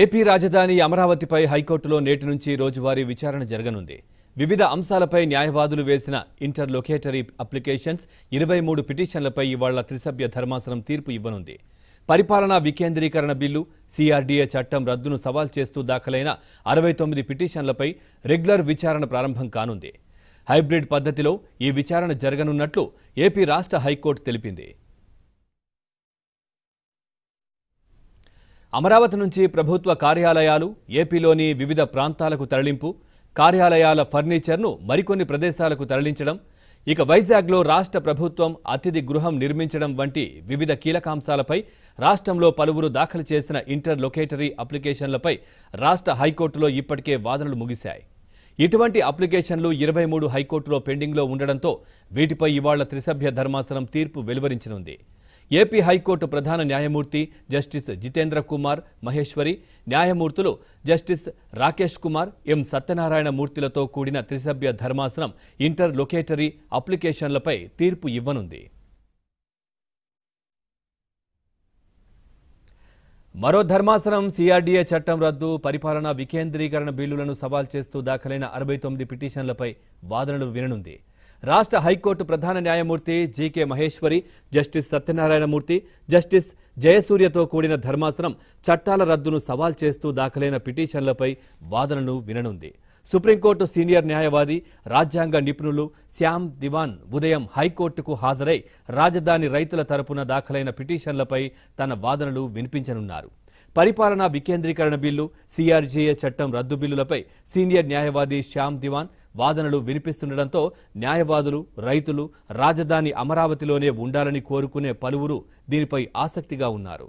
AP రాజధాని అమరావతిపై హైకోర్టులో నేటి నుంచి రోజువారీ విచారణ జరగనుంది వివిధ అంశాలపై న్యాయవాదులు వేసిన ఇంటర్ లొకేటరీ అప్లికేషన్స్ ఇరవై మూడు పిటిషన్లపై ఇవాళ్ల త్రిసభ్య ధర్మాసనం తీర్పు ఇవ్వనుంది పరిపాలనా వికేంద్రీకరణ బిల్లు సిఆర్డీఏ చట్టం రద్దును సవాల్ చేస్తూ దాఖలైన అరవై తొమ్మిది పిటిషన్లపై రెగ్యులర్ విచారణ ప్రారంభం కానుంది హైబ్రిడ్ పద్ధతిలో ఈ విచారణ జరగనున్నట్లు ఏపీ రాష్ట్ర హైకోర్టు తెలిపింది అమరావతి నుంచి ప్రభుత్వ కార్యాలయాలు ఏపీలోని వివిధ ప్రాంతాలకు తరలింపు కార్యాలయాల ఫర్నిచర్ను మరికొన్ని ప్రదేశాలకు తరలించడం ఇక వైజాగ్లో రాష్ట్ర ప్రభుత్వం అతిథి గృహం నిర్మించడం వంటి వివిధ కీలకాంశాలపై రాష్ట్రంలో పలువురు దాఖలు చేసిన ఇంటర్ లొకేటరీ అప్లికేషన్లపై రాష్ట్ర హైకోర్టులో ఇప్పటికే వాదనలు ముగిశాయి ఇటువంటి అప్లికేషన్లు ఇరవై మూడు హైకోర్టులో పెండింగ్లో ఉండడంతో వీటిపై ఇవాళ్ల త్రిసభ్య ధర్మాసనం తీర్పు వెలువరించనుంది ఏపీ హైకోర్టు ప్రధాన న్యాయమూర్తి జస్టిస్ జితేంద్ర కుమార్ మహేశ్వరి న్యాయమూర్తులు జస్టిస్ రాకేష్ కుమార్ ఎం సత్యనారాయణ మూర్తిలతో కూడిన త్రిసభ్య ధర్మాసనం ఇంటర్ లొకేటరీ అప్లికేషన్లపై తీర్పు ఇవ్వనుంది మరో ధర్మాసనం సిఆర్డీఏ చట్టం రద్దు పరిపాలన వికేంద్రీకరణ బిల్లులను సవాల్ చేస్తూ దాఖలైన అరవై తొమ్మిది పిటిషన్లపై వాదనలు విననుంది రాష్ట్ర హైకోర్టు ప్రధాన న్యాయమూర్తి G K Maheshwari justice Satyanarayanamurthy justice జయసూర్యతో కూడిన ధర్మాసనం చట్టాల రద్దును సవాల్ చేస్తూ దాఖలైన పిటిషన్లపై వాదనను విననుంది సుప్రీంకోర్టు సీనియర్ న్యాయవాది రాజ్యాంగ నిపుణులు శ్యామ్ దివాన్ ఉదయం హైకోర్టుకు హాజరై రాజధాని రైతుల తరపున దాఖలైన పిటిషన్లపై తన వాదనలు వినిపించనున్నారు పరిపాలనా వికేంద్రీకరణ బిల్లు సీఆర్జీఏ చట్టం రద్దు బిల్లులపై సీనియర్ న్యాయవాది శ్యామ్ దివాన్ వాదనలు వినిపిస్తుండటంతో న్యాయవాదులు రైతులు రాజధాని అమరావతిలోనే ఉండాలని కోరుకునే పలువురు దీనిపై ఆసక్తిగా ఉన్నారు